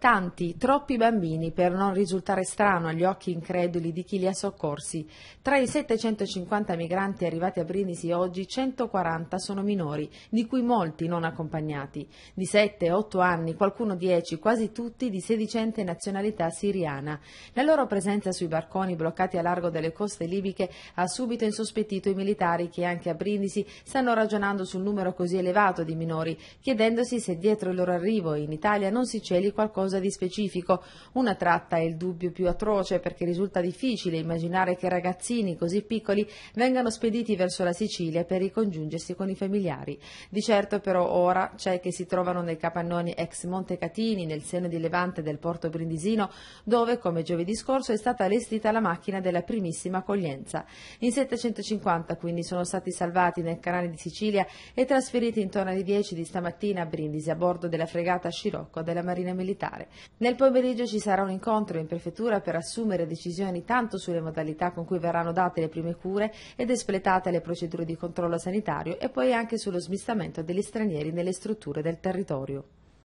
Tanti, troppi bambini per non risultare strano agli occhi increduli di chi li ha soccorsi. Tra i 750 migranti arrivati a Brindisi oggi, 140 sono minori, di cui molti non accompagnati. Di 7, 8 anni, qualcuno 10, quasi tutti di sedicente nazionalità siriana. La loro presenza sui barconi bloccati a largo delle coste libiche ha subito insospettito i militari che anche a Brindisi stanno ragionando sul numero così elevato di minori, chiedendosi se dietro il loro arrivo in Italia non si celi qualcosa qualcosa di specifico. Una tratta è il dubbio più atroce perché risulta difficile immaginare che ragazzini così piccoli vengano spediti verso la Sicilia per ricongiungersi con i familiari. Di certo però ora c'è che si trovano nei capannoni ex Montecatini, nel seno di Levante del porto Brindisino, dove come giovedì scorso è stata allestita la macchina della primissima accoglienza. In 750 quindi sono stati salvati nel canale di Sicilia e trasferiti intorno alle 10 di stamattina a Brindisi a bordo della fregata Scirocco della Marina Militare parlamentare. Nel pomeriggio ci sarà un incontro in prefettura per assumere decisioni tanto sulle modalità con cui verranno date le prime cure ed espletate le procedure di controllo sanitario e poi anche sullo smistamento degli stranieri nelle strutture del territorio.